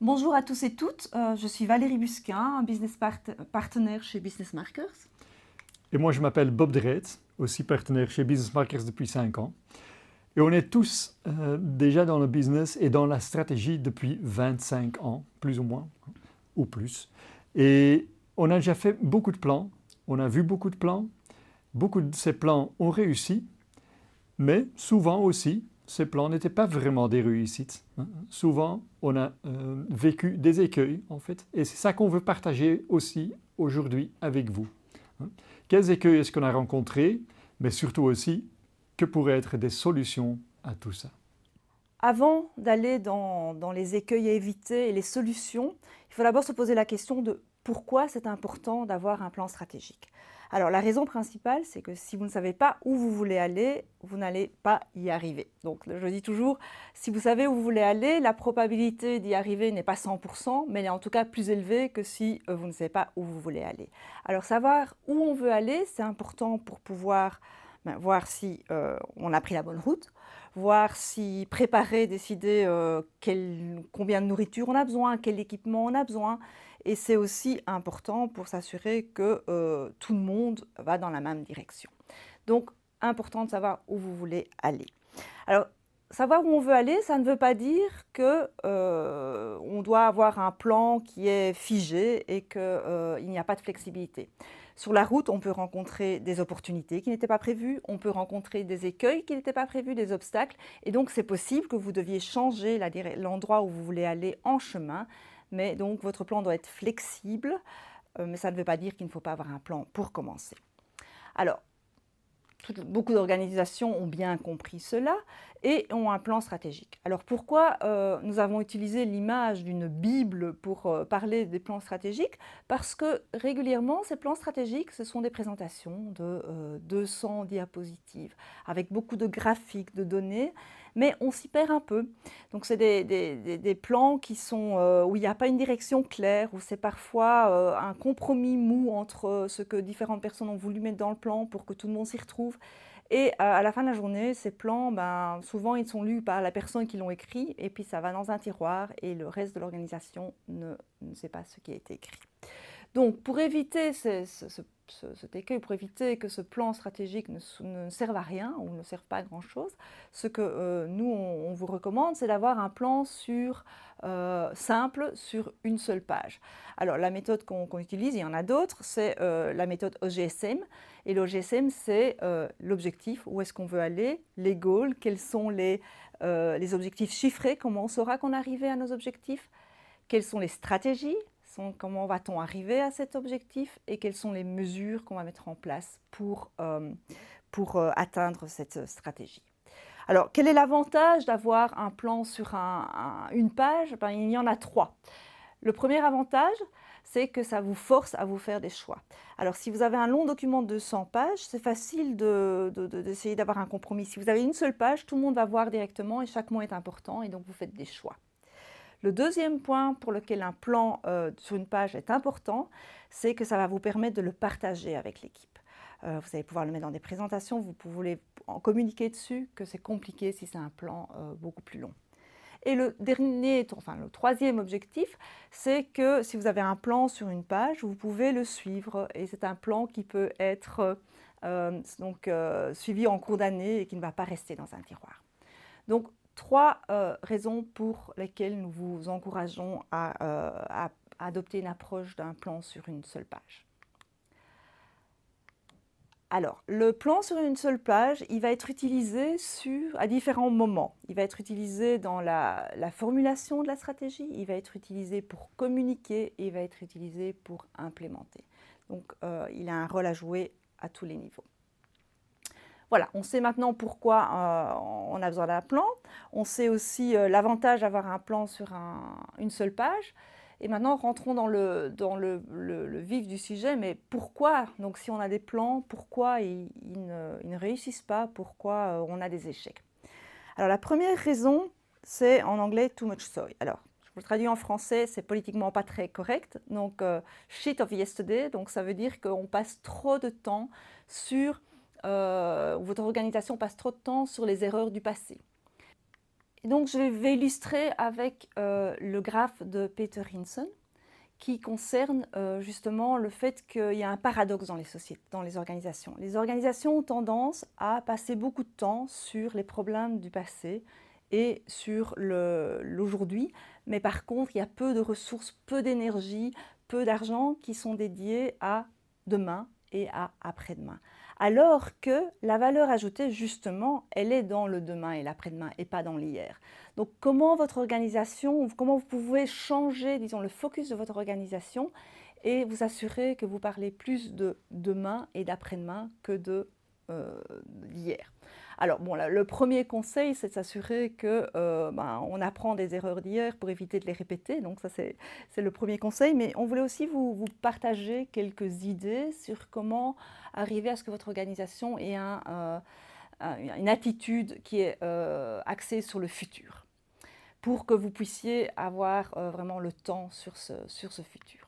Bonjour à tous et toutes, euh, je suis Valérie Busquin, business partner partenaire chez Business Markers. Et moi je m'appelle Bob Dreet, aussi partenaire chez Business Markers depuis 5 ans. Et on est tous euh, déjà dans le business et dans la stratégie depuis 25 ans, plus ou moins, ou plus. Et on a déjà fait beaucoup de plans, on a vu beaucoup de plans, beaucoup de ces plans ont réussi, mais souvent aussi, ces plans n'étaient pas vraiment des réussites. Hein. Souvent, on a euh, vécu des écueils, en fait, et c'est ça qu'on veut partager aussi aujourd'hui avec vous. Hein. Quels écueils est-ce qu'on a rencontrés, mais surtout aussi, que pourraient être des solutions à tout ça Avant d'aller dans, dans les écueils à éviter et les solutions, il faut d'abord se poser la question de pourquoi c'est important d'avoir un plan stratégique. Alors la raison principale, c'est que si vous ne savez pas où vous voulez aller, vous n'allez pas y arriver. Donc je dis toujours, si vous savez où vous voulez aller, la probabilité d'y arriver n'est pas 100%, mais elle est en tout cas plus élevée que si euh, vous ne savez pas où vous voulez aller. Alors savoir où on veut aller, c'est important pour pouvoir ben, voir si euh, on a pris la bonne route, voir si préparer, décider euh, combien de nourriture on a besoin, quel équipement on a besoin, et c'est aussi important pour s'assurer que euh, tout le monde va dans la même direction. Donc, important de savoir où vous voulez aller. Alors, savoir où on veut aller, ça ne veut pas dire que euh, on doit avoir un plan qui est figé et qu'il euh, n'y a pas de flexibilité. Sur la route, on peut rencontrer des opportunités qui n'étaient pas prévues, on peut rencontrer des écueils qui n'étaient pas prévus, des obstacles, et donc c'est possible que vous deviez changer l'endroit où vous voulez aller en chemin mais donc votre plan doit être flexible, euh, mais ça ne veut pas dire qu'il ne faut pas avoir un plan pour commencer. Alors, beaucoup d'organisations ont bien compris cela et ont un plan stratégique. Alors pourquoi euh, nous avons utilisé l'image d'une Bible pour euh, parler des plans stratégiques Parce que régulièrement, ces plans stratégiques, ce sont des présentations de 200 diapositives avec beaucoup de graphiques, de données mais on s'y perd un peu. Donc c'est des, des, plans qui sont euh, où il n'y a pas une direction claire, où c'est parfois euh, un compromis mou entre euh, ce que différentes personnes ont voulu mettre dans le plan pour que tout le monde s'y retrouve. Et à la fin de la journée, ces plans, ben, souvent, ils sont lus par la personne qui l'ont écrit, et puis ça va dans un tiroir, et le reste de l'organisation ne, sait pas ce qui a été écrit. Donc, pour éviter ce, problème, ce pour éviter que ce plan stratégique ne, serve à rien ou ne serve pas à grand-chose, ce que euh, nous, on, vous recommande, c'est d'avoir un plan sur, euh, simple sur une seule page. Alors la méthode qu'on utilise, il y en a d'autres, c'est euh, la méthode OGSM. Et l'OGSM, c'est l'objectif, où est-ce qu'on veut aller, les goals, quels sont les, objectifs chiffrés, comment on saura qu'on est arrivé à nos objectifs, quelles sont les stratégies, comment va-t-on arriver à cet objectif et quelles sont les mesures qu'on va mettre en place pour, euh, euh, atteindre cette stratégie. Alors, quel est l'avantage d'avoir un plan sur une page ben, Il y en a trois. Le premier avantage, c'est que ça vous force à vous faire des choix. Alors, si vous avez un long document de 100 pages, c'est facile d'essayer d'avoir un compromis. Si vous avez une seule page, tout le monde va voir directement et chaque mot est important et donc vous faites des choix. Le deuxième point pour lequel un plan euh, sur une page est important, c'est que ça va vous permettre de le partager avec l'équipe. Euh, vous allez pouvoir le mettre dans des présentations, vous pouvez en communiquer dessus, que c'est compliqué si c'est un plan euh, beaucoup plus long. Et le dernier, enfin le troisième objectif, c'est que si vous avez un plan sur une page, vous pouvez le suivre. Et c'est un plan qui peut être donc, suivi en cours d'année et qui ne va pas rester dans un tiroir. Donc trois euh, raisons pour lesquelles nous vous encourageons euh, à, adopter une approche d'un plan sur une seule page. Alors, le plan sur une seule page, il va être utilisé à différents moments. Il va être utilisé dans la, formulation de la stratégie, il va être utilisé pour communiquer et il va être utilisé pour implémenter. Donc, euh, il a un rôle à jouer à tous les niveaux. Voilà, on sait maintenant pourquoi euh, on a besoin d'un plan. On sait aussi euh, l'avantage d'avoir un plan sur une seule page. Et maintenant, rentrons dans, le, dans le, vif du sujet, mais pourquoi Donc si on a des plans, pourquoi ils, ne, réussissent pas Pourquoi euh, on a des échecs Alors la première raison, c'est en anglais too much soy. Alors, je vous le traduis en français, c'est politiquement pas très correct. Donc, shit of yesterday, donc ça veut dire qu'on passe trop de temps sur euh, votre organisation passe trop de temps sur les erreurs du passé. donc, je vais illustrer avec euh, le graphe de Peter Hinson qui concerne euh, justement le fait qu'il y a un paradoxe dans les sociétés, dans les organisations. Les organisations ont tendance à passer beaucoup de temps sur les problèmes du passé et sur l'aujourd'hui, mais par contre, il y a peu de ressources, peu d'énergie, peu d'argent qui sont dédiés à demain et à après-demain alors que la valeur ajoutée, justement, elle est dans le demain et l'après-demain et pas dans l'hier. Donc comment votre organisation, comment vous pouvez changer, disons, le focus de votre organisation et vous assurer que vous parlez plus de demain et d'après-demain que de l'hier euh, alors le premier conseil, c'est de s'assurer qu'on euh, ben, apprend des erreurs d'hier pour éviter de les répéter. Donc ça, c'est le premier conseil. Mais on voulait aussi vous, partager quelques idées sur comment arriver à ce que votre organisation ait euh, une attitude qui est euh, axée sur le futur, pour que vous puissiez avoir vraiment le temps sur ce futur.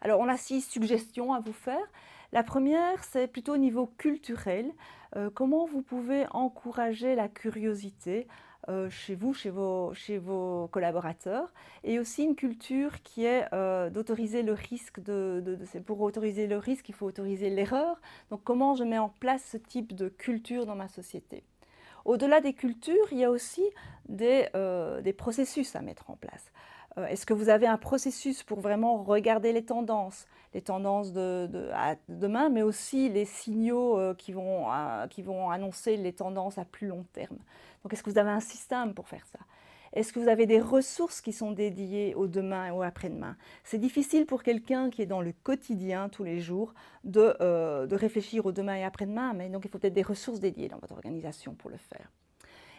Alors on a six suggestions à vous faire. La première, c'est plutôt au niveau culturel. Euh, comment vous pouvez encourager la curiosité euh, chez vous, chez vos, collaborateurs, et aussi une culture qui est euh, d'autoriser le risque. pour autoriser le risque, il faut autoriser l'erreur. Donc comment je mets en place ce type de culture dans ma société Au-delà des cultures, il y a aussi des processus à mettre en place. Est-ce que vous avez un processus pour vraiment regarder les tendances les tendances de, à demain, mais aussi les signaux euh, euh, qui, vont, annoncer les tendances à plus long terme. Donc est-ce que vous avez un système pour faire ça est-ce que vous avez des ressources qui sont dédiées au demain et au après-demain C'est difficile pour quelqu'un qui est dans le quotidien tous les jours euh, de, réfléchir au demain et après-demain, mais donc il faut peut-être des ressources dédiées dans votre organisation pour le faire.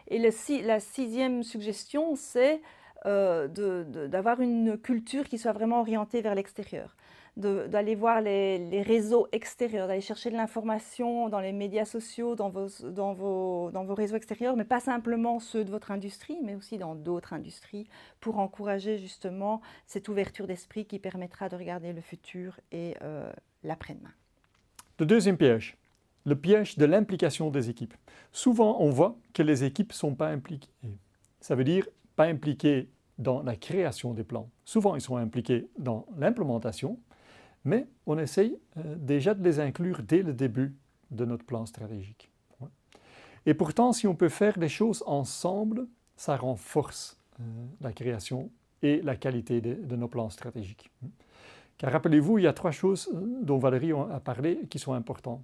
Et la sixième suggestion, c'est d'avoir une culture qui soit vraiment orientée vers l'extérieur d'aller voir les, réseaux extérieurs, d'aller chercher de l'information dans les médias sociaux, dans vos, réseaux extérieurs, mais pas simplement ceux de votre industrie, mais aussi dans d'autres industries, pour encourager justement cette ouverture d'esprit qui permettra de regarder le futur et euh, l'après-demain. Le deuxième piège, le piège de l'implication des équipes. Souvent, on voit que les équipes ne sont pas impliquées. Ça veut dire pas impliquées dans la création des plans. Souvent, ils sont impliqués dans l'implémentation, mais on essaye euh, déjà de les inclure dès le début de notre plan stratégique. Et pourtant, si on peut faire les choses ensemble, ça renforce euh, la création et la qualité de, de nos plans stratégiques. Car rappelez-vous, il y a trois choses euh, dont Valérie a parlé qui sont importantes.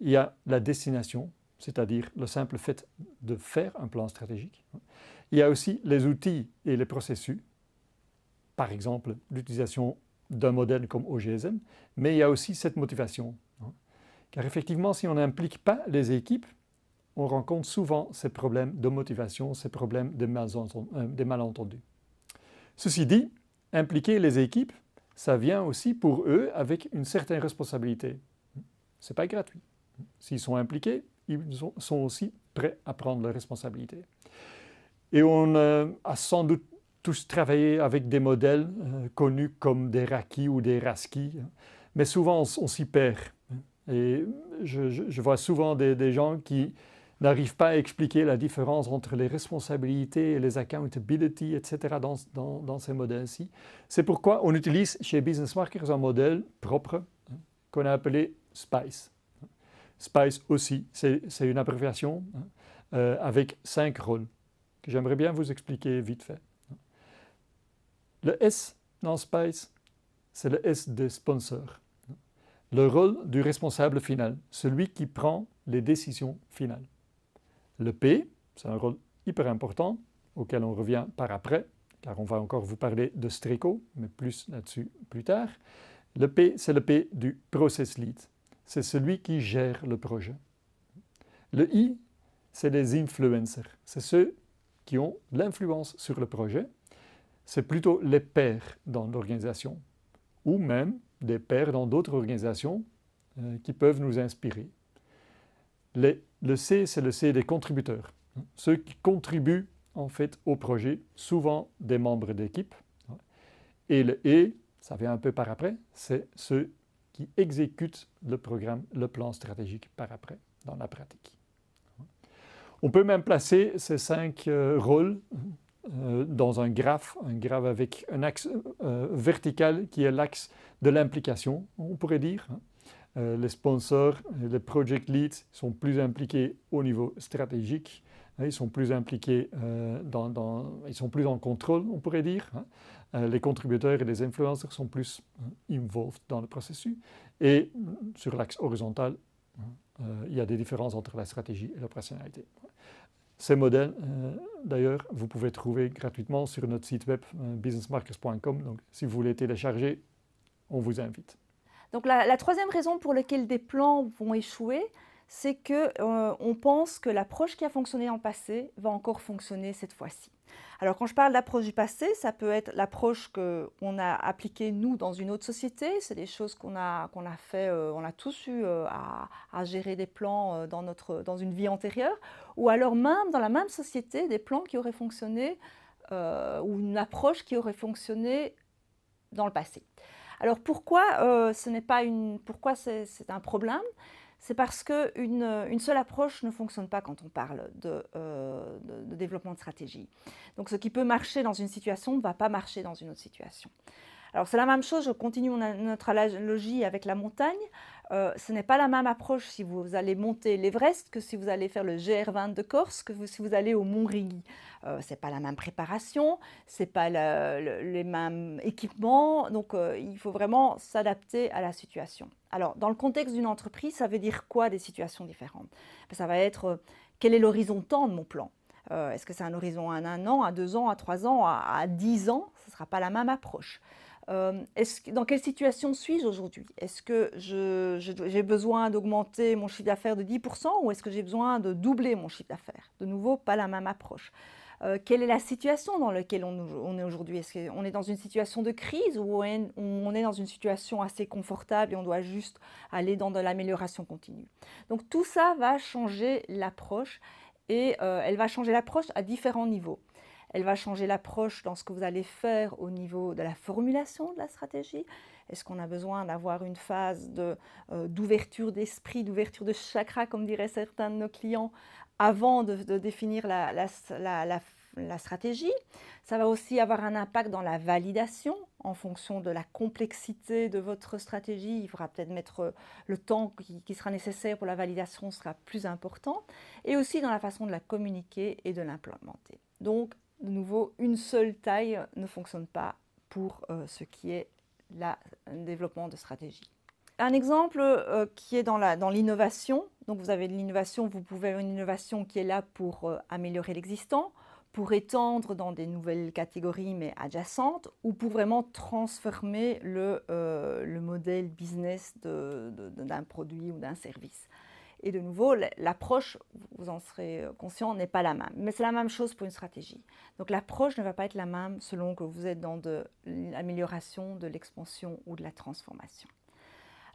Il y a la destination, c'est-à-dire le simple fait de faire un plan stratégique. Il y a aussi les outils et les processus, par exemple l'utilisation d'un modèle comme OGSM, mais il y a aussi cette motivation. Hein. Car effectivement, si on n'implique pas les équipes, on rencontre souvent ces problèmes de motivation, ces problèmes de euh, des malentendus. Ceci dit, impliquer les équipes, ça vient aussi pour eux avec une certaine responsabilité. Ce n'est pas gratuit. S'ils sont impliqués, ils sont aussi prêts à prendre leurs responsabilité. Et on euh, a sans doute tous travailler avec des modèles euh, connus comme des Raki ou des Raski, mais souvent on, s'y perd. Et je, vois souvent des, gens qui n'arrivent pas à expliquer la différence entre les responsabilités et les accountability, etc., dans, ces modèles-ci. C'est pourquoi on utilise chez Business Markers un modèle propre hein, qu'on a appelé SPICE. SPICE aussi, c'est une abréviation hein, euh, avec cinq rôles que j'aimerais bien vous expliquer vite fait. Le S dans Spice, c'est le S des sponsors. Le rôle du responsable final, celui qui prend les décisions finales. Le P, c'est un rôle hyper important auquel on revient par après, car on va encore vous parler de Streco, mais plus là-dessus plus tard. Le P, c'est le P du process lead. C'est celui qui gère le projet. Le I, c'est les influencers. C'est ceux qui ont l'influence sur le projet c'est plutôt les pairs dans l'organisation, ou même des pairs dans d'autres organisations euh, qui peuvent nous inspirer. le C, c'est le C des contributeurs, ceux qui contribuent en fait au projet, souvent des membres d'équipe. et le E, ça vient un peu par après, c'est ceux qui exécutent le programme, le plan stratégique par après, dans la pratique. On peut même placer ces cinq euh, rôles euh, dans un graphe, un graphe avec un axe euh, vertical qui est l'axe de l'implication, on pourrait dire. Hein. Euh, les sponsors, les project leads sont plus impliqués au niveau stratégique, hein. ils sont plus impliqués dans, ils sont plus en contrôle, on pourrait dire. Hein. les contributeurs et les influenceurs sont plus involved dans le processus. Et sur l'axe horizontal, il y a des différences entre la stratégie et l'opérationnalité. Ces modèles, euh, d'ailleurs, vous pouvez trouver gratuitement sur notre site web euh, businessmarkers.com. Donc, si vous voulez télécharger, on vous invite. Donc, la, troisième raison pour laquelle des plans vont échouer, c'est qu'on euh, pense que l'approche qui a fonctionné en passé va encore fonctionner cette fois-ci. Alors quand je parle d'approche du passé, ça peut être l'approche qu'on a appliquée nous dans une autre société, c'est des choses qu'on a, qu'on fait, euh, on a tous eu euh, à, gérer des plans euh, dans, une vie antérieure, ou alors même dans la même société, des plans qui auraient fonctionné, ou une approche qui aurait fonctionné dans le passé. Alors pourquoi ce n'est pas une, pourquoi c'est un problème c'est parce qu'une euh, seule approche ne fonctionne pas quand on parle euh, de, développement de stratégie. Donc ce qui peut marcher dans une situation ne va pas marcher dans une autre situation. Alors c'est la même chose, je continue notre analogie avec la montagne. Euh, ce n'est pas la même approche si vous allez monter l'Everest que si vous allez faire le GR20 de Corse, que si vous allez au Mont Rigi. Euh, ce n'est pas la même préparation, ce n'est pas les mêmes équipements, donc euh, il faut vraiment s'adapter à la situation. Alors, dans le contexte d'une entreprise, ça veut dire quoi des situations différentes ben, Ça va être quel est l'horizon temps de mon plan Est-ce que c'est un horizon à un, an, à deux ans, à trois ans, à, à dix ans Ce ne sera pas la même approche. Euh, dans quelle situation suis-je aujourd'hui Est-ce que j'ai besoin d'augmenter mon chiffre d'affaires de 10% ou est-ce que j'ai besoin de doubler mon chiffre d'affaires De nouveau, pas la même approche. Euh, quelle est la situation dans laquelle on, est aujourd'hui Est-ce qu'on est dans une situation de crise ou on est dans une situation assez confortable et on doit juste aller dans de l'amélioration continue Donc tout ça va changer l'approche et euh, elle va changer l'approche à différents niveaux. Elle va changer l'approche dans ce que vous allez faire au niveau de la formulation de la stratégie. Est-ce qu'on a besoin d'avoir une phase euh, d'ouverture d'esprit, d'ouverture de chakra, comme diraient certains de nos clients, avant de, définir la, stratégie. Ça va aussi avoir un impact dans la validation en fonction de la complexité de votre stratégie. Il faudra peut-être mettre euh, le temps qui, sera nécessaire pour la validation sera plus important. Et aussi dans la façon de la communiquer et de l'implémenter. Donc de nouveau, une seule taille ne fonctionne pas pour euh, ce qui est le développement de stratégie. Un exemple euh, qui est dans l'innovation, dans donc vous avez de l'innovation, vous pouvez avoir une innovation qui est là pour euh, améliorer l'existant, pour étendre dans des nouvelles catégories mais adjacentes, ou pour vraiment transformer le modèle business d'un produit ou d'un service. Et de nouveau, l'approche, vous en serez euh, conscient, n'est pas la même. Mais c'est la même chose pour une stratégie. Donc l'approche ne va pas être la même selon que vous êtes dans de l'amélioration, de l'expansion ou de la transformation.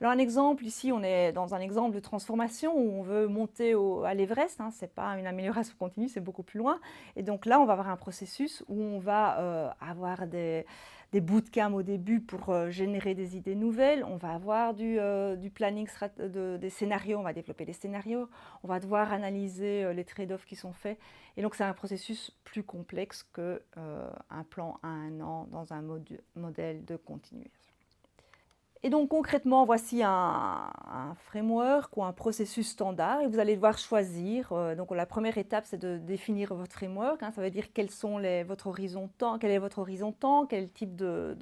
Alors un exemple, ici on est dans un exemple de transformation où on veut monter à l'Everest, hein, ce n'est pas une amélioration continue, c'est beaucoup plus loin. Et donc là on va avoir un processus où on va euh, avoir des, des bootcamps au début pour euh, générer des idées nouvelles. On va avoir du, euh, planning de, des scénarios, on va développer des scénarios. On va devoir analyser euh, les trade-offs qui sont faits. Et donc, c'est un processus plus complexe qu'un plan à un an dans un modèle de continuation. Et donc concrètement, voici un, framework ou un processus standard et vous allez devoir choisir. Euh, donc la première étape, c'est de définir votre framework. Hein. ça veut dire quels sont les, votre horizon temps, quel est votre horizon temps, quel type de,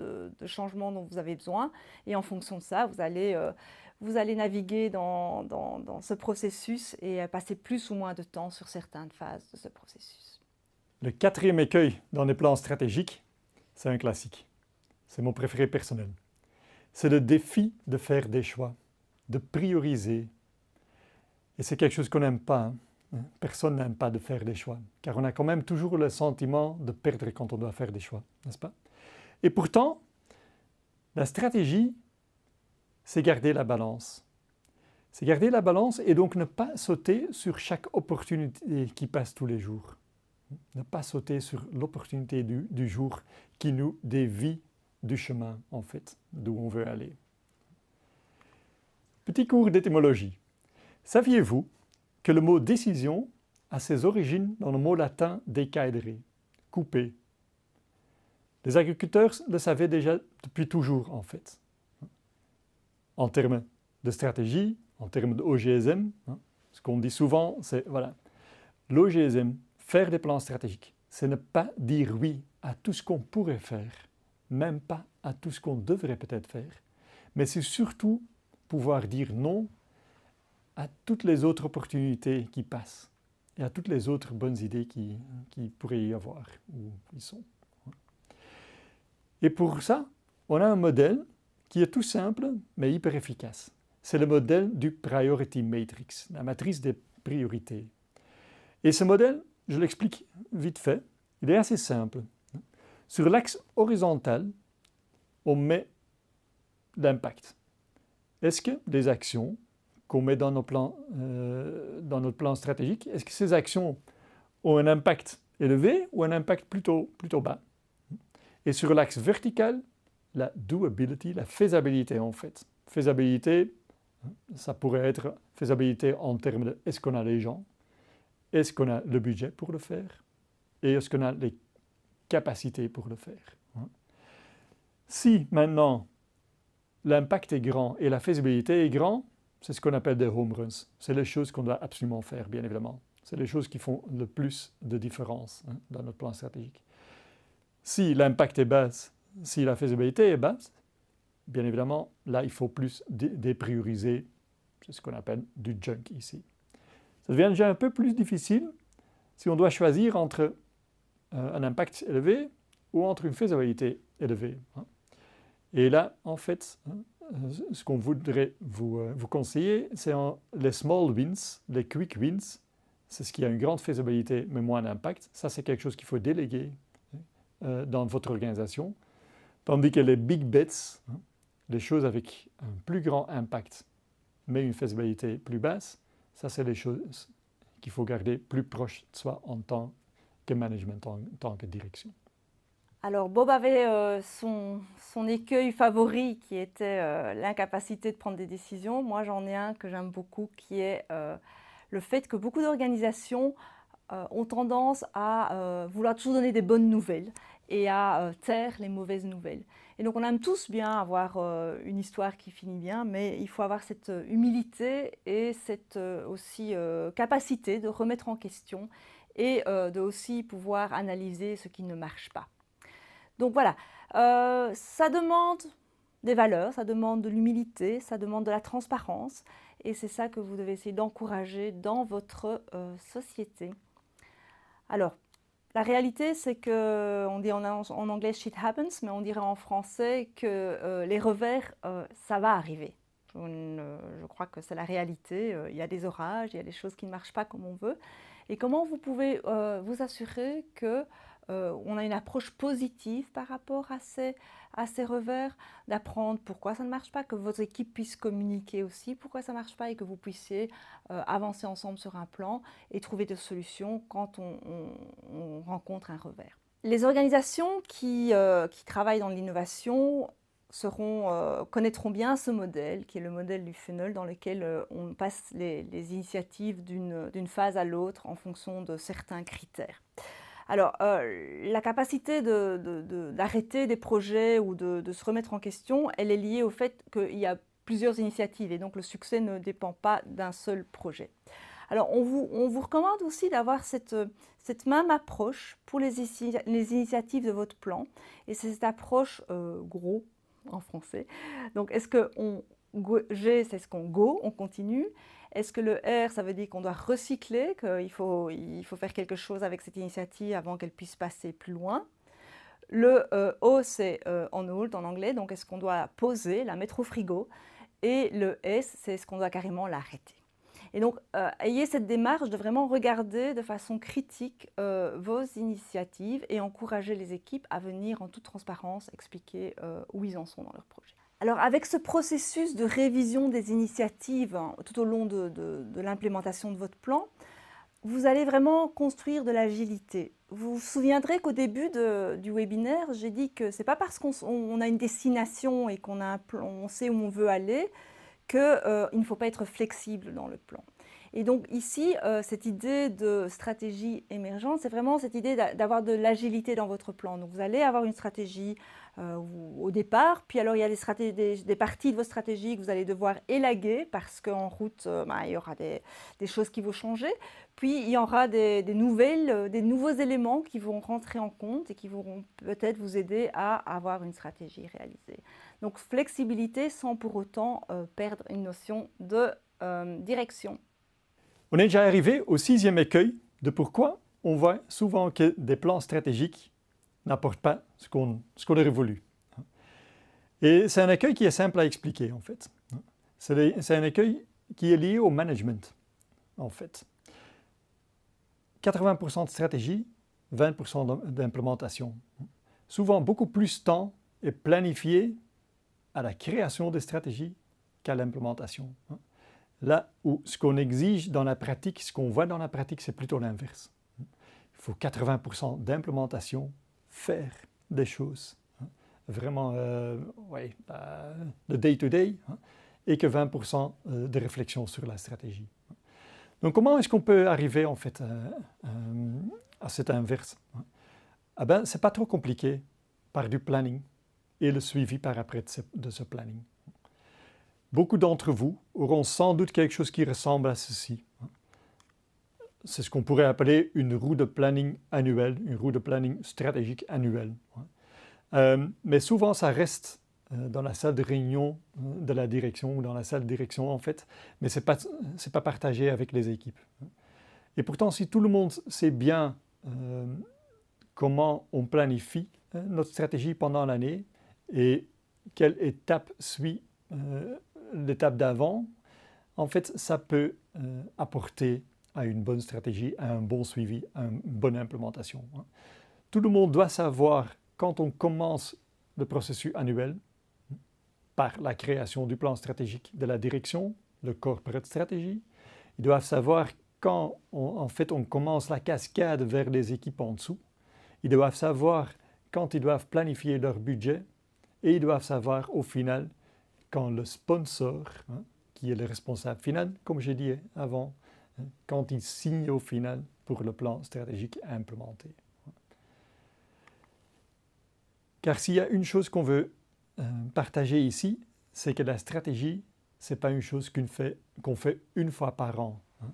changement dont vous avez besoin. Et en fonction de ça, vous allez, euh, vous allez naviguer dans, dans, dans ce processus et euh, passer plus ou moins de temps sur certaines phases de ce processus. Le quatrième écueil dans les plans stratégiques, c'est un classique. C'est mon préféré personnel c'est le défi de faire des choix, de prioriser. Et c'est quelque chose qu'on n'aime pas. Hein. Personne n'aime pas de faire des choix, car on a quand même toujours le sentiment de perdre quand on doit faire des choix, n'est-ce pas Et pourtant, la stratégie, c'est garder la balance. C'est garder la balance et donc ne pas sauter sur chaque opportunité qui passe tous les jours. Ne pas sauter sur l'opportunité du, du jour qui nous dévie du chemin, en fait, d'où on veut aller. Petit cours d'étymologie. Saviez-vous que le mot décision a ses origines dans le mot latin décaedere, couper Les agriculteurs le savaient déjà depuis toujours, en fait. En termes de stratégie, en termes d'OGSM, ogsm hein, ce qu'on dit souvent, c'est voilà, l'OGSM, faire des plans stratégiques, c'est ne pas dire oui à tout ce qu'on pourrait faire même pas à tout ce qu'on devrait peut-être faire, mais c'est surtout pouvoir dire non à toutes les autres opportunités qui passent et à toutes les autres bonnes idées qui, pourraient y avoir ou qui sont. Et pour ça, on a un modèle qui est tout simple mais hyper efficace. C'est le modèle du Priority Matrix, la matrice des priorités. Et ce modèle, je l'explique vite fait, il est assez simple. Sur l'axe horizontal, on met l'impact. Est-ce que des actions qu'on met dans, nos plans, euh, dans notre plan stratégique, est-ce que ces actions ont un impact élevé ou un impact plutôt, plutôt bas Et sur l'axe vertical, la doability, la faisabilité en fait. Faisabilité, ça pourrait être faisabilité en termes de est-ce qu'on a les gens, est-ce qu'on a le budget pour le faire et est-ce qu'on a les capacité pour le faire. Hein. Si maintenant l'impact est grand et la faisabilité est grand, c'est ce qu'on appelle des home runs. C'est les choses qu'on doit absolument faire, bien évidemment. C'est les choses qui font le plus de différence hein, dans notre plan stratégique. Si l'impact est bas, si la faisabilité est basse, bien évidemment, là, il faut plus déprioriser. C'est ce qu'on appelle du junk ici. Ça devient déjà un peu plus difficile si on doit choisir entre euh, un impact élevé ou entre une faisabilité élevée. Hein. Et là, en fait, euh, ce qu'on voudrait vous, euh, vous conseiller, c'est les small wins, les quick wins. C'est ce qui a une grande faisabilité mais moins d'impact. Ça, c'est quelque chose qu'il faut déléguer dans votre organisation. Tandis que les big bets, hein, les choses avec un plus grand impact mais une faisabilité plus basse, ça, c'est les choses qu'il faut garder plus proche de soi en temps que management en, tant que direction. Alors Bob avait euh, son, son, écueil favori qui était euh, l'incapacité de prendre des décisions. Moi j'en ai un que j'aime beaucoup qui est euh, le fait que beaucoup d'organisations ont tendance à vouloir toujours donner des bonnes nouvelles et à taire les mauvaises nouvelles. Et donc on aime tous bien avoir une histoire qui finit bien, mais il faut avoir cette humilité et cette aussi capacité de remettre en question et euh, de aussi pouvoir analyser ce qui ne marche pas. Donc voilà, euh, ça demande des valeurs, ça demande de l'humilité, ça demande de la transparence et c'est ça que vous devez essayer d'encourager dans votre euh, société. Alors, la réalité, c'est que, on dit en, anglais shit happens, mais on dirait en français que les revers, ça va arriver. je crois que c'est la réalité. Il y a des orages, il y a des choses qui ne marchent pas comme on veut et comment vous pouvez euh, vous assurer que euh, on a une approche positive par rapport à ces, revers, d'apprendre pourquoi ça ne marche pas, que votre équipe puisse communiquer aussi pourquoi ça ne marche pas et que vous puissiez euh, avancer ensemble sur un plan et trouver des solutions quand on, rencontre un revers. Les organisations qui travaillent dans l'innovation seront, euh, connaîtront bien ce modèle, qui est le modèle du funnel, dans lequel euh, on passe les, initiatives d'une phase à l'autre en fonction de certains critères. Alors, euh, la capacité d'arrêter de, de, des projets ou de, se remettre en question, elle est liée au fait qu'il y a plusieurs initiatives et donc le succès ne dépend pas d'un seul projet. Alors, on vous, on vous recommande aussi d'avoir cette, cette, même approche pour les, les, initiatives de votre plan. Et c'est cette approche euh, gros en français. Donc est-ce que on, G, c'est ce qu'on go, on continue. Est-ce que le R, ça veut dire qu'on doit recycler, qu'il faut, il faut faire quelque chose avec cette initiative avant qu'elle puisse passer plus loin Le euh, O, c'est euh, en on en anglais, donc est-ce qu'on doit poser, la mettre au frigo Et le S, c'est ce qu'on doit carrément l'arrêter. Et donc, euh, ayez cette démarche de vraiment regarder de façon critique euh, vos initiatives et encourager les équipes à venir en toute transparence expliquer euh, où ils en sont dans leur projet. Alors avec ce processus de révision des initiatives hein, tout au long de, l'implémentation de votre plan, vous allez vraiment construire de l'agilité. Vous vous souviendrez qu'au début du webinaire, j'ai dit que ce n'est pas parce qu'on a une destination et qu'on on sait où on veut aller qu'il euh, ne faut pas être flexible dans le plan. Et donc ici, euh, cette idée de stratégie émergente, c'est vraiment cette idée d'avoir de l'agilité dans votre plan. Donc vous allez avoir une stratégie euh, au départ, puis alors il y a des, parties de votre stratégie que vous allez devoir élaguer parce qu'en route, bah, il y aura des, choses qui vont changer. Puis il y aura des, nouvelles, des nouveaux éléments qui vont rentrer en compte et qui vont peut-être vous aider à avoir une stratégie réalisée. Donc flexibilité sans pour autant euh, perdre une notion de euh, direction. On est déjà arrivé au sixième écueil de pourquoi on voit souvent que des plans stratégiques n'apportent pas ce qu'on qu'on aurait voulu. Et c'est un écueil qui est simple à expliquer en fait. C'est un écueil qui est lié au management en fait. 80% de stratégie, 20% d'implémentation. Souvent beaucoup plus de temps est planifié à la création des stratégies qu'à l'implémentation. Hein. Là où ce qu'on exige dans la pratique, ce qu'on voit dans la pratique, c'est plutôt l'inverse. Hein. Il faut 80% d'implémentation, faire des choses, hein. vraiment euh, euh de day-to-day, et que 20% euh, de réflexion sur la stratégie. Donc comment est-ce qu'on peut arriver en fait euh, à, cet inverse eh ben, c'est pas trop compliqué par du planning, et le suivi par après de ce planning. Beaucoup d'entre vous auront sans doute quelque chose qui ressemble à ceci. C'est ce qu'on pourrait appeler une roue de planning annuelle, une roue de planning stratégique annuelle. Euh, mais souvent, ça reste euh, dans la salle de réunion euh, de la direction ou dans la salle direction en fait, mais ce n'est pas, pas, partagé avec les équipes. Et pourtant, si tout le monde sait bien comment on planifie notre stratégie pendant l'année, et quelle étape suit euh, l'étape d'avant En fait, ça peut euh, apporter à une bonne stratégie, à un bon suivi, à une bonne implémentation. Hein. Tout le monde doit savoir, quand on commence le processus annuel, par la création du plan stratégique de la direction, le corporate strategy, ils doivent savoir quand en fait on commence la cascade vers les équipes en dessous, ils doivent savoir quand ils doivent planifier leur budget, et ils doivent savoir au final, quand le sponsor, hein, qui est le responsable final, comme j'ai dit avant, hein, quand il signe au final pour le plan stratégique implémenté. Car s'il y a une chose qu'on veut euh, partager ici, c'est que la stratégie, ce n'est pas une chose qu'on fait, fait, une fois par an. Hein.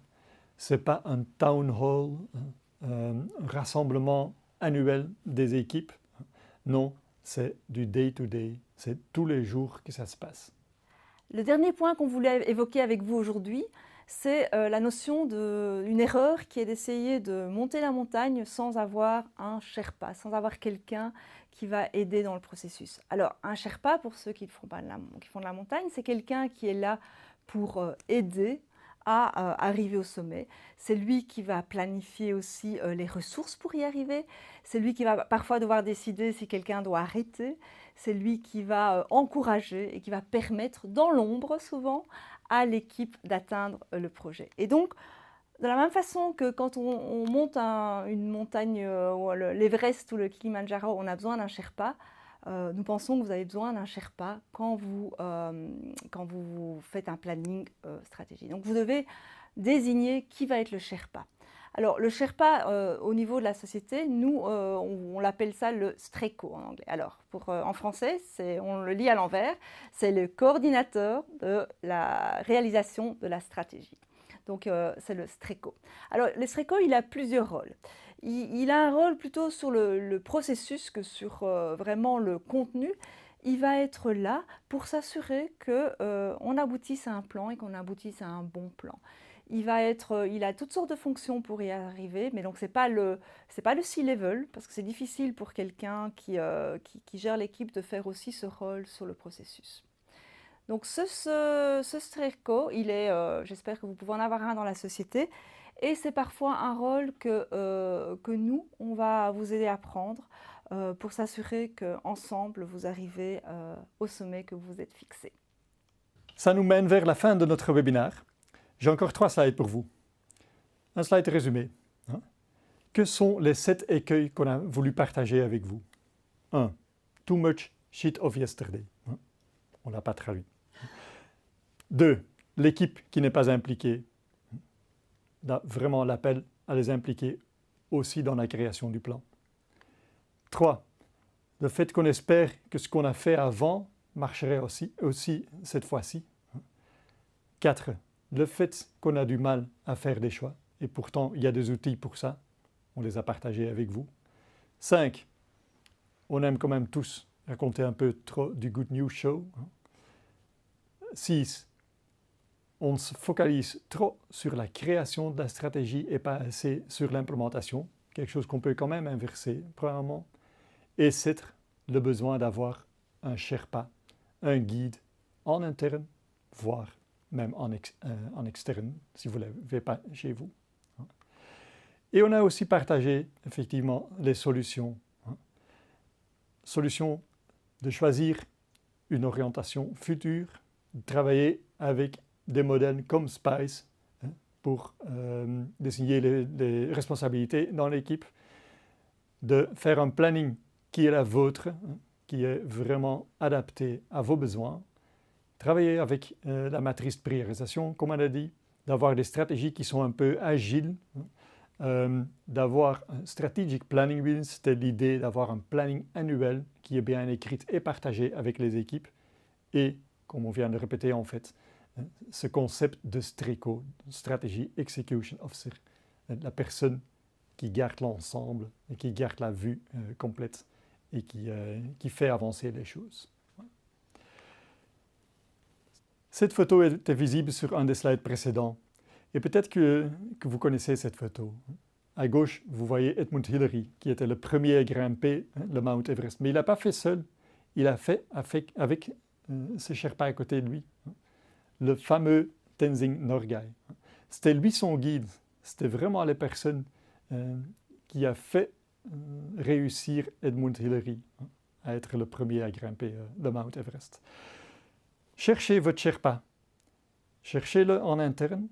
Ce n'est pas un town hall, un euh, rassemblement annuel des équipes. Non, c'est du day-to-day, c'est tous les jours que ça se passe. Le dernier point qu'on voulait évoquer avec vous aujourd'hui, c'est euh, la notion d'une erreur qui est d'essayer de monter la montagne sans avoir un Sherpa, sans avoir quelqu'un qui va aider dans le processus. Alors, un Sherpa, pour ceux qui, font, pas de, la, qui font la montagne, c'est quelqu'un qui est là pour euh, aider euh, arriver au sommet. C'est lui qui va planifier aussi euh, les ressources pour y arriver. C'est lui qui va parfois devoir décider si quelqu'un doit arrêter. C'est lui qui va euh, encourager et qui va permettre, dans l'ombre souvent, à l'équipe d'atteindre le projet. Et donc, de la même façon que quand on, monte une montagne, l'Everest ou le Kilimanjaro, on a besoin d'un Sherpa, euh, nous pensons que vous avez besoin d'un Sherpa quand vous, euh, quand vous faites un planning euh, stratégie. Donc vous devez désigner qui va être le Sherpa. Alors le Sherpa, euh, au niveau de la société, nous, on, l'appelle ça le Streco en anglais. Alors en français, on le lit à l'envers, c'est le coordinateur de la réalisation de la stratégie. Donc c'est le Streco. Alors le Streco, il a plusieurs rôles il, a un rôle plutôt sur le, processus que sur euh, vraiment le contenu. Il va être là pour s'assurer qu'on euh, on aboutisse à un plan et qu'on aboutisse à un bon plan. Il, va être, euh, il a toutes sortes de fonctions pour y arriver, mais donc ce n'est pas le, c'est le C-level, parce que c'est difficile pour quelqu'un qui, qui, gère l'équipe de faire aussi ce rôle sur le processus. Donc ce, ce, il est, j'espère que vous pouvez en avoir un dans la société, et c'est parfois un rôle que, euh, que nous, on va vous aider à prendre euh, pour s'assurer qu'ensemble, vous arrivez euh, au sommet que vous êtes fixé. Ça nous mène vers la fin de notre webinaire. J'ai encore trois slides pour vous. Un slide résumé. Hein. Que sont les sept écueils qu'on a voulu partager avec vous 1. Too much shit of yesterday. Hein. On ne l'a pas traduit. 2. L'équipe qui n'est pas impliquée vraiment l'appel à les impliquer aussi dans la création du plan. 3. Le fait qu'on espère que ce qu'on a fait avant marcherait aussi, aussi cette fois-ci. 4. Le fait qu'on a du mal à faire des choix, et pourtant il y a des outils pour ça, on les a partagés avec vous. 5. On aime quand même tous raconter un peu trop du Good News Show. 6 on se focalise trop sur la création de la stratégie et pas assez sur l'implémentation, quelque chose qu'on peut quand même inverser, premièrement. Et c'est le besoin d'avoir un Sherpa, un guide en interne, voire même en, euh, externe, si vous ne l'avez pas chez vous. Et on a aussi partagé effectivement les solutions. Hein. Solution de choisir une orientation future, de travailler avec des modèles comme Spice hein, pour euh, dessiner les, responsabilités dans l'équipe, de faire un planning qui est la vôtre, hein, qui est vraiment adapté à vos besoins, travailler avec euh, la matrice de priorisation, comme on a dit, d'avoir des stratégies qui sont un peu agiles, hein, euh, d'avoir un strategic planning c'était l'idée d'avoir un planning annuel qui est bien écrit et partagé avec les équipes, et comme on vient de répéter en fait, ce concept de STRECO, stratégie execution officer, euh, la personne qui garde l'ensemble et qui garde la vue euh, complète et qui, euh, qui, fait avancer les choses. Cette photo était visible sur un des slides précédents et peut-être que, que, vous connaissez cette photo. À gauche, vous voyez Edmund Hillary qui était le premier à grimper hein, le Mount Everest, mais il n'a pas fait seul, il a fait avec, ses ses Sherpas à côté de lui le fameux Tenzing Norgay. C'était lui son guide, c'était vraiment la personne euh, qui a fait euh, réussir Edmund Hillary hein, à être le premier à grimper euh, le Mount Everest. Cherchez votre Sherpa, cherchez-le en interne.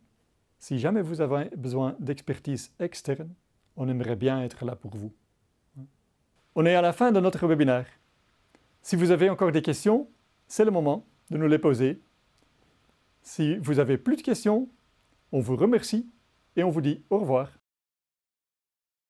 Si jamais vous avez besoin d'expertise externe, on aimerait bien être là pour vous. On est à la fin de notre webinaire. Si vous avez encore des questions, c'est le moment de nous les poser si vous avez plus de questions, on vous remercie et on vous dit au revoir.